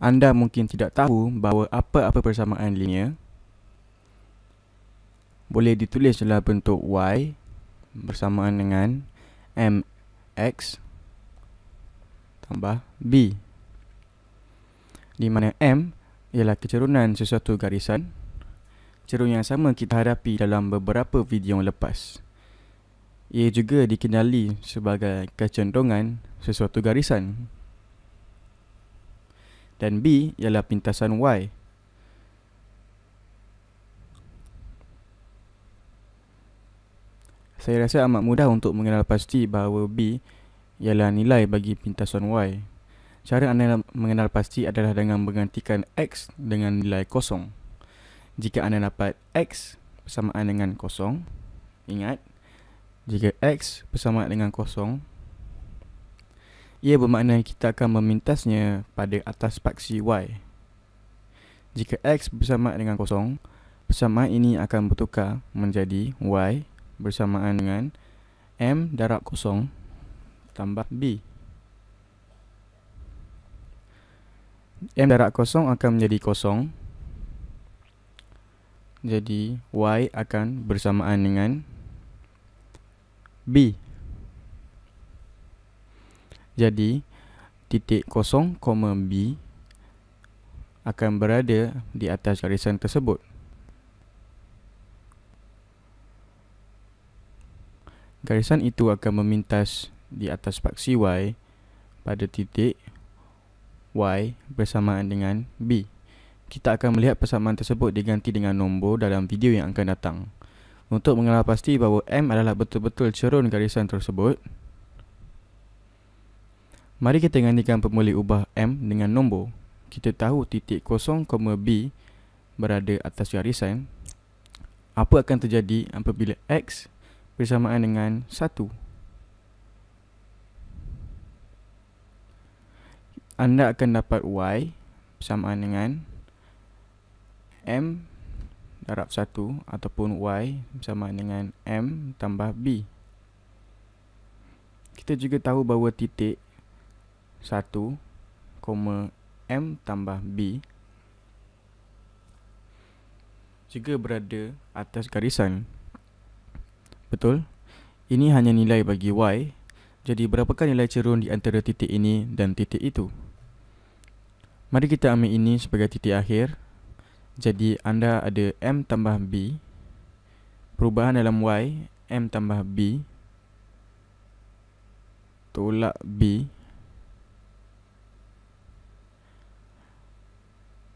Anda mungkin tidak tahu bahawa apa-apa persamaan linear boleh ditulis dalam bentuk y bersamaan dengan mx tambah b di mana m ialah kecerunan sesuatu garisan cerun yang sama kita hadapi dalam beberapa video yang lepas ia juga dikenali sebagai kecenderungan sesuatu garisan dan B ialah pintasan Y. Saya rasa amat mudah untuk mengenal pasti bahawa B ialah nilai bagi pintasan Y. Cara anda mengenal pasti adalah dengan menggantikan X dengan nilai kosong. Jika anda dapat X bersamaan dengan kosong, ingat, jika X bersamaan dengan kosong, ia bermakna kita akan memintasnya pada atas paksi Y. Jika X bersama dengan kosong, bersama ini akan bertukar menjadi Y bersamaan dengan M darab kosong tambah B. M darab kosong akan menjadi kosong. Jadi Y akan bersamaan dengan B. Jadi titik kosong koma B akan berada di atas garisan tersebut. Garisan itu akan memintas di atas paksi Y pada titik Y bersamaan dengan B. Kita akan melihat persamaan tersebut diganti dengan nombor dalam video yang akan datang. Untuk mengenal pasti bahawa M adalah betul-betul cerun garisan tersebut, Mari kita gantikan pemulih ubah M dengan nombor. Kita tahu titik kosong koma B berada atas garisan. Apa akan terjadi apabila X bersamaan dengan 1? Anda akan dapat Y bersamaan dengan M darab 1 ataupun Y bersamaan dengan M tambah B. Kita juga tahu bahawa titik 1, M tambah B juga berada atas garisan. Betul? Ini hanya nilai bagi Y. Jadi, berapakah nilai cerun di antara titik ini dan titik itu? Mari kita ambil ini sebagai titik akhir. Jadi, anda ada M tambah B. Perubahan dalam Y, M tambah B. Tolak B. Tolak B.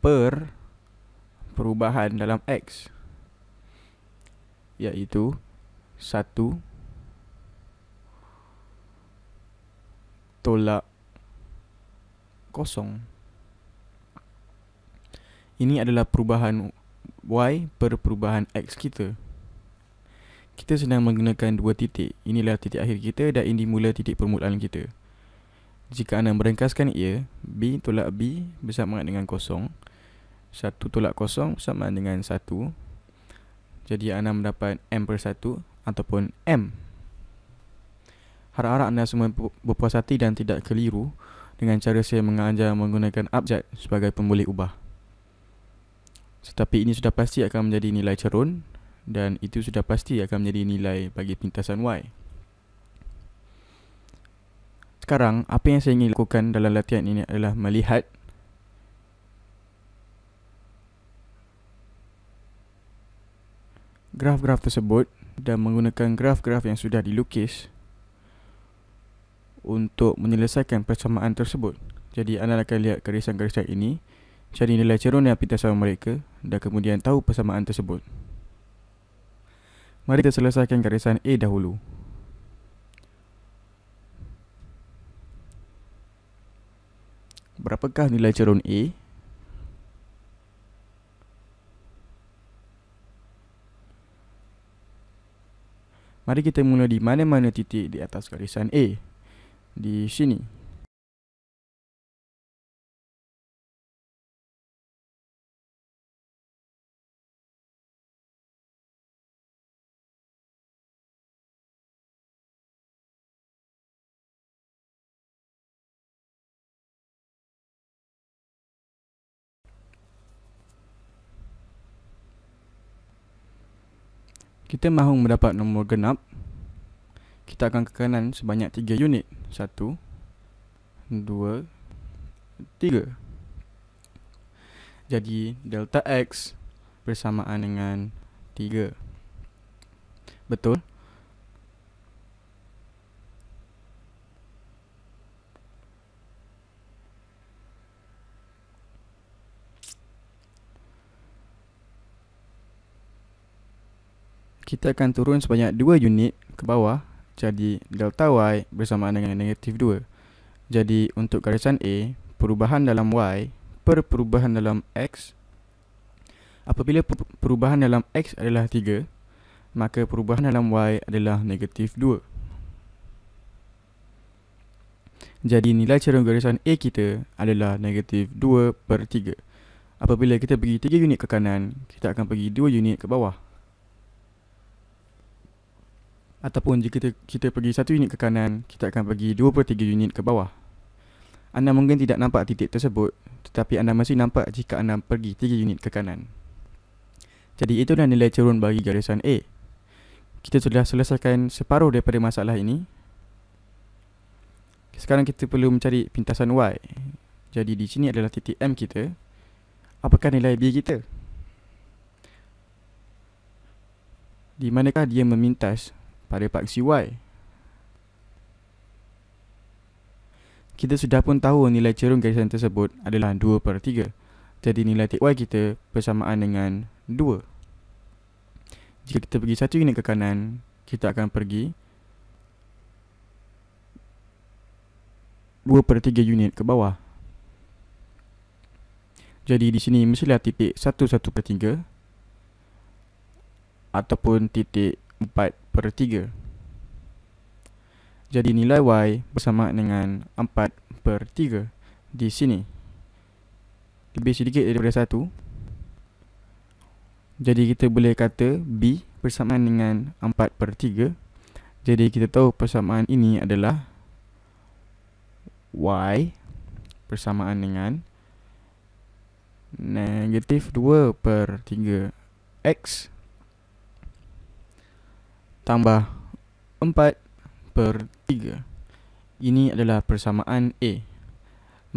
per perubahan dalam x iaitu 1 tolak kosong. ini adalah perubahan y per perubahan x kita kita sedang menggunakan dua titik inilah titik akhir kita dan ini mula titik permulaan kita jika anda meringkaskan ia b tolak b bersamaan dengan kosong satu tolak kosong sama dengan satu. Jadi anda mendapat M per satu ataupun M. Harap-harap anda semua berpuas hati dan tidak keliru dengan cara saya mengajar menggunakan abjad sebagai pemboleh ubah. Tetapi ini sudah pasti akan menjadi nilai cerun dan itu sudah pasti akan menjadi nilai bagi pintasan Y. Sekarang, apa yang saya ingin lakukan dalam latihan ini adalah melihat graf-graf tersebut dan menggunakan graf-graf yang sudah dilukis untuk menyelesaikan persamaan tersebut. Jadi anda akan lihat garisan-garisan ini, cari nilai cerun yang pita sama mereka dan kemudian tahu persamaan tersebut. Mari kita selesaikan garisan A dahulu. Berapakah nilai cerun A? Mari kita mula di mana-mana titik di atas garisan A. Di sini, kita mahu mendapat nombor genap, kita akan ke kanan sebanyak 3 unit. 1, 2, 3. Jadi delta x bersamaan dengan 3. Betul? kita akan turun sebanyak 2 unit ke bawah jadi delta y bersamaan dengan negatif 2. Jadi untuk garisan A, perubahan dalam y per perubahan dalam x apabila perubahan dalam x adalah 3 maka perubahan dalam y adalah negatif 2. Jadi nilai cerung garisan A kita adalah negatif 2 per 3. Apabila kita pergi 3 unit ke kanan, kita akan pergi 2 unit ke bawah Ataupun jika kita, kita pergi satu unit ke kanan, kita akan pergi dua per tiga unit ke bawah. Anda mungkin tidak nampak titik tersebut, tetapi anda masih nampak jika anda pergi tiga unit ke kanan. Jadi itulah nilai cerun bagi garisan A. Kita sudah selesaikan separuh daripada masalah ini. Sekarang kita perlu mencari pintasan Y. Jadi di sini adalah titik M kita. Apakah nilai B kita? Di manakah dia memintas pada paksi y, Kita sudah pun tahu nilai cerung garisan tersebut adalah 2 per 3. Jadi nilai titik Y kita persamaan dengan 2. Jika kita pergi satu unit ke kanan, kita akan pergi 2 per 3 unit ke bawah. Jadi di sini mestilah titik 1, 1 per 3 ataupun titik 4 per 3. Jadi nilai y bersama dengan 4 per 3 di sini. Lebih sedikit daripada 1. Jadi kita boleh kata b bersama dengan 4 per 3. Jadi kita tahu persamaan ini adalah y persamaan dengan negatif 2 per 3 x tambah 4 per 3. Ini adalah persamaan A.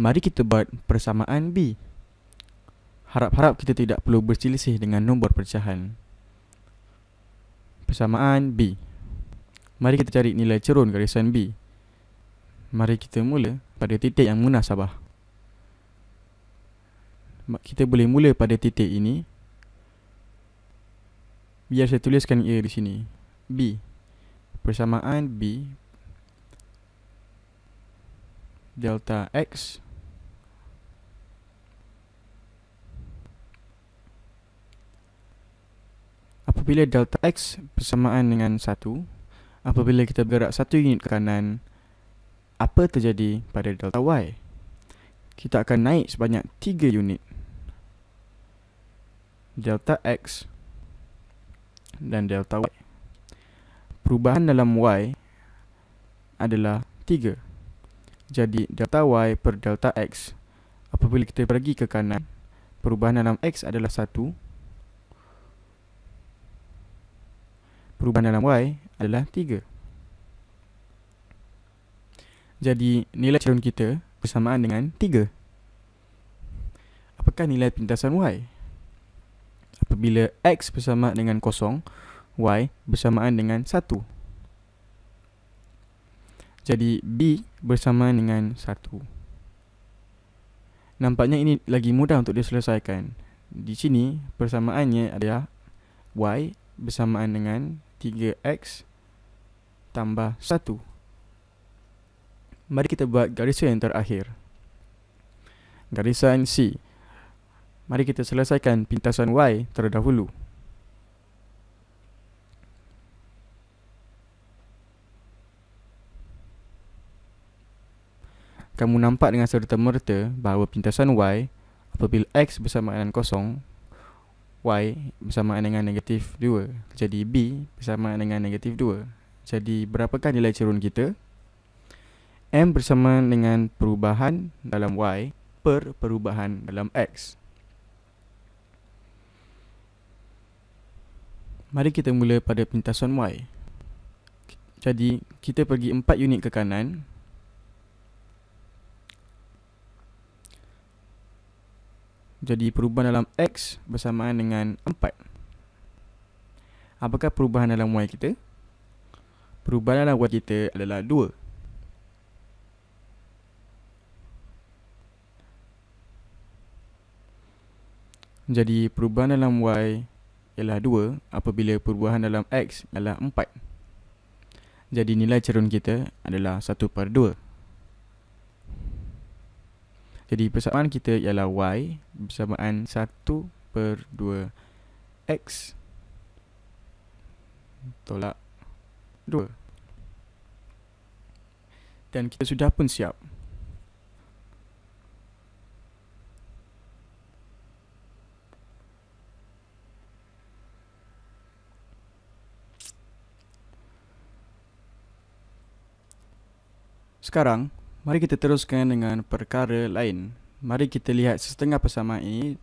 Mari kita buat persamaan B. Harap-harap kita tidak perlu bersilisih dengan nombor pecahan. Persamaan B. Mari kita cari nilai cerun garisan B. Mari kita mula pada titik yang munasabah. Kita boleh mula pada titik ini. Biar saya tuliskan ia di sini. B Persamaan B Delta X Apabila delta X bersamaan dengan 1 Apabila kita bergerak 1 unit ke kanan Apa terjadi pada delta Y? Kita akan naik sebanyak 3 unit Delta X Dan delta Y perubahan dalam y adalah 3. Jadi delta y per delta x apabila kita pergi ke kanan, perubahan dalam x adalah 1. Perubahan dalam y adalah 3. Jadi nilai cerun kita bersamaan dengan 3. Apakah nilai pintasan y? Apabila x bersama dengan 0, y bersamaan dengan 1. Jadi b bersamaan dengan 1. Nampaknya ini lagi mudah untuk diselesaikan. Di sini persamaannya adalah y bersamaan dengan 3x tambah 1. Mari kita buat garisan yang terakhir. Garisan C. Mari kita selesaikan pintasan y terdahulu. dahulu. kamu nampak dengan serta merta bahawa pintasan y apabila x bersama dengan kosong, y bersama dengan negatif 2. Jadi b bersama dengan negatif 2. Jadi berapakah nilai cerun kita? m bersama dengan perubahan dalam y per perubahan dalam x. Mari kita mula pada pintasan y. Jadi kita pergi 4 unit ke kanan Jadi perubahan dalam X bersamaan dengan 4 Apakah perubahan dalam Y kita? Perubahan dalam Y kita adalah 2 Jadi perubahan dalam Y ialah 2 apabila perubahan dalam X adalah 4 Jadi nilai cerun kita adalah 1 per 2 jadi persamaan kita ialah y bersamaan 1 per 2x tolak 2. Dan kita sudah pun siap. Sekarang, Mari kita teruskan dengan perkara lain. Mari kita lihat setengah persamaan ini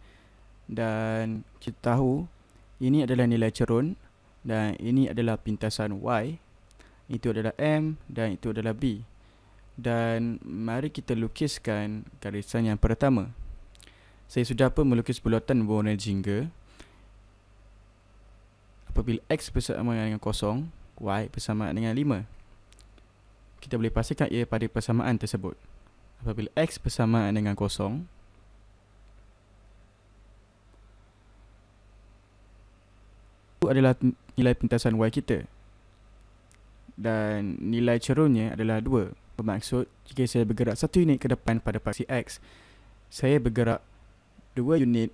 dan kita tahu ini adalah nilai cerun dan ini adalah pintasan Y. Itu adalah M dan itu adalah B. Dan mari kita lukiskan garisan yang pertama. Saya sudah pun melukis bulatan warna jingga. Apabila X bersamaan dengan kosong, Y bersamaan dengan lima kita boleh pastikan ia pada persamaan tersebut. Apabila X persamaan dengan kosong, itu adalah nilai pintasan Y kita. Dan nilai cerunnya adalah 2. Bermaksud, jika saya bergerak 1 unit ke depan pada paksi X, saya bergerak 2 unit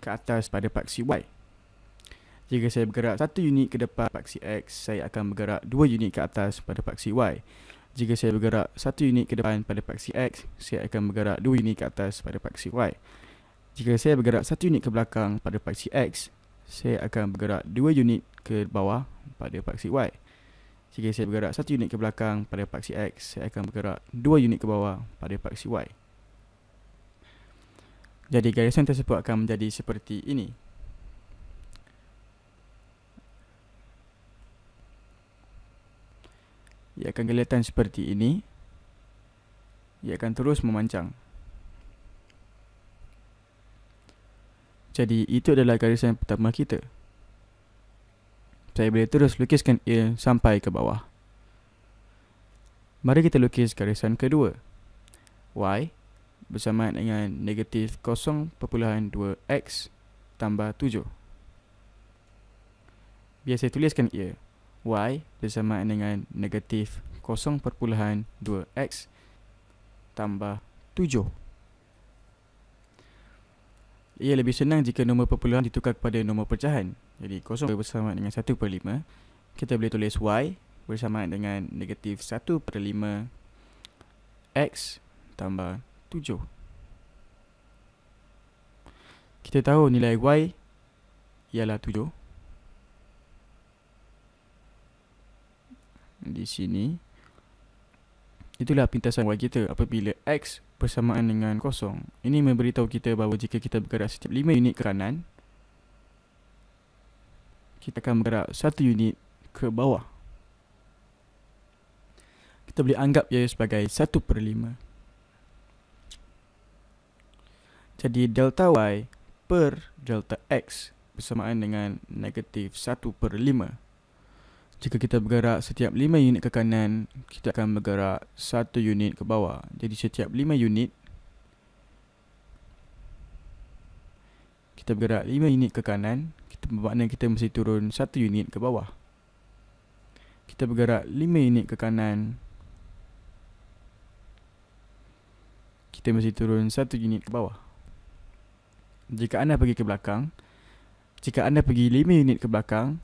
ke atas pada paksi Y. Jika saya bergerak satu unit ke depan paksi X, saya akan bergerak dua unit ke atas pada paksi Y. Jika saya bergerak satu unit ke depan pada paksi X, saya akan bergerak dua unit ke atas pada paksi Y. Jika saya bergerak satu unit ke belakang pada paksi X, saya akan bergerak dua unit ke bawah pada paksi Y. Jika saya bergerak satu unit ke belakang pada paksi X, saya akan bergerak dua unit ke bawah pada paksi Y. Jadi garisan tersebut akan menjadi seperti ini. Ia akan kelihatan seperti ini. Ia akan terus memancang. Jadi itu adalah garisan pertama kita. Saya boleh terus lukiskan ia sampai ke bawah. Mari kita lukis garisan kedua. Y bersamaan dengan negatif 0.2x tambah 7. Biasa tuliskan ia y bersamaan dengan negatif 0.2x tambah 7. Ia lebih senang jika nombor perpuluhan ditukar kepada nombor pecahan. Jadi 0 bersamaan dengan 1 per 5. Kita boleh tulis y bersamaan dengan negatif 1 per 5x tambah 7. Kita tahu nilai y ialah 7. di sini itulah pintasan buat kita apabila x persamaan dengan kosong ini memberitahu kita bahawa jika kita bergerak setiap 5 unit ke kanan kita akan bergerak 1 unit ke bawah kita boleh anggap ia sebagai 1 per 5 jadi delta y per delta x persamaan dengan negatif 1 per 5 jika kita bergerak setiap 5 unit ke kanan, kita akan bergerak 1 unit ke bawah. Jadi setiap 5 unit, kita bergerak 5 unit ke kanan, kita bermakna kita mesti turun 1 unit ke bawah. Kita bergerak 5 unit ke kanan, kita mesti turun 1 unit ke bawah. Jika anda pergi ke belakang, jika anda pergi 5 unit ke belakang,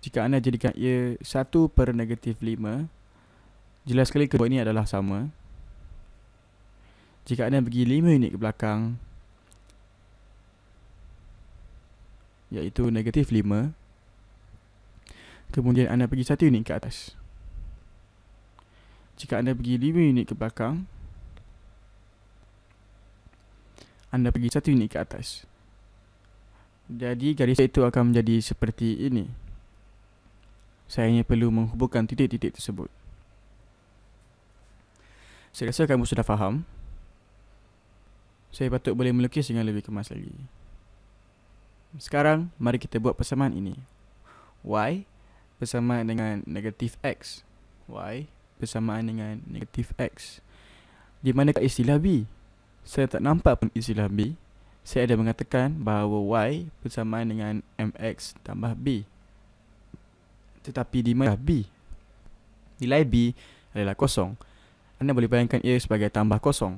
Jika anda jadikan ia 1 per negatif 5 Jelas sekali kedua ini adalah sama Jika anda pergi 5 unit ke belakang Iaitu negatif 5 Kemudian anda pergi 1 unit ke atas Jika anda pergi 5 unit ke belakang Anda pergi 1 unit ke atas Jadi garis itu akan menjadi seperti ini saya hanya perlu menghubungkan titik-titik tersebut. Saya rasa kamu sudah faham. Saya patut boleh melukis dengan lebih kemas lagi. Sekarang, mari kita buat persamaan ini. Y bersamaan dengan negatif X. Y bersamaan dengan negatif X. Di mana istilah B? Saya tak nampak pun istilah B. Saya ada mengatakan bahawa Y bersamaan dengan MX tambah B tetapi di mana B nilai B adalah kosong anda boleh bayangkan ia sebagai tambah kosong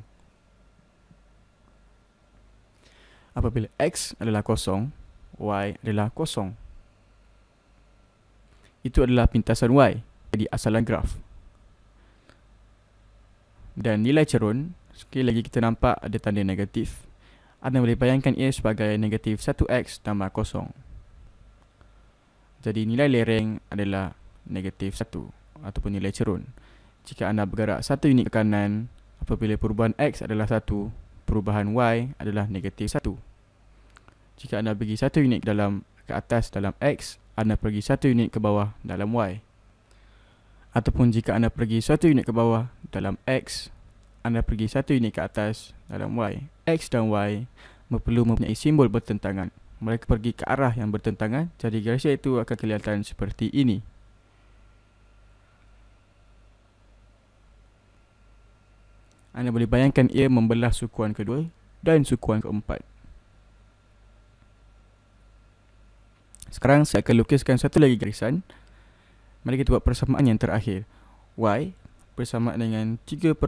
apabila X adalah kosong Y adalah kosong itu adalah pintasan Y jadi asalan graf dan nilai cerun sekali lagi kita nampak ada tanda negatif anda boleh bayangkan ia sebagai negatif 1x tambah kosong. Jadi nilai lereng adalah negatif 1 ataupun nilai cerun. Jika anda bergerak satu unit ke kanan, apabila perubahan X adalah 1, perubahan Y adalah negatif 1. Jika anda pergi satu unit ke dalam ke atas dalam X, anda pergi satu unit ke bawah dalam Y. Ataupun jika anda pergi satu unit ke bawah dalam X, anda pergi satu unit ke atas dalam Y. X dan Y perlu mempunyai simbol bertentangan mereka pergi ke arah yang bertentangan, jadi garis itu akan kelihatan seperti ini. Anda boleh bayangkan ia membelah sukuan kedua dan sukuan keempat. Sekarang saya akan lukiskan satu lagi garisan. Mari kita buat persamaan yang terakhir. Y bersama dengan 3.75.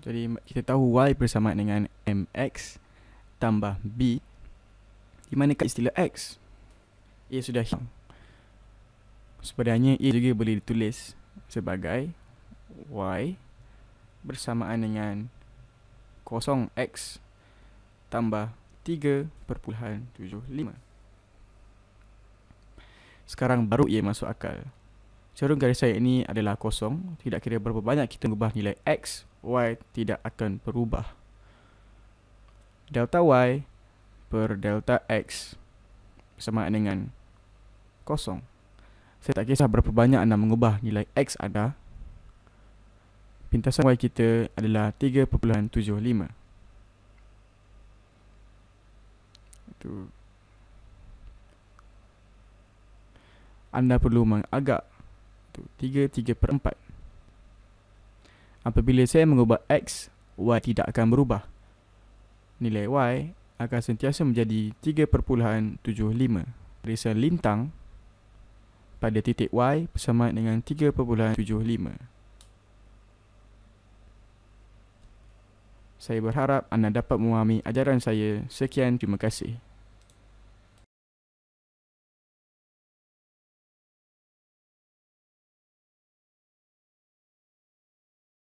Jadi kita tahu y bersamaan dengan mx tambah b di mana kat istilah x ia sudah hilang. Sebenarnya ia juga boleh ditulis sebagai y bersamaan dengan 0x tambah 3 perpuluhan 3.75. Sekarang baru ia masuk akal. Cara garis saya ini adalah kosong. Tidak kira berapa banyak kita mengubah nilai x, y tidak akan berubah. Delta y per delta x sama dengan kosong. Saya tak kisah berapa banyak anda mengubah nilai x anda. Pintasan y kita adalah 3.75. Itu. Anda perlu mengagak satu Tiga, tiga per Apabila saya mengubah X Y tidak akan berubah Nilai Y akan sentiasa menjadi 3.75 Perisa lintang pada titik Y bersama dengan 3.75 Saya berharap anda dapat memahami ajaran saya Sekian, terima kasih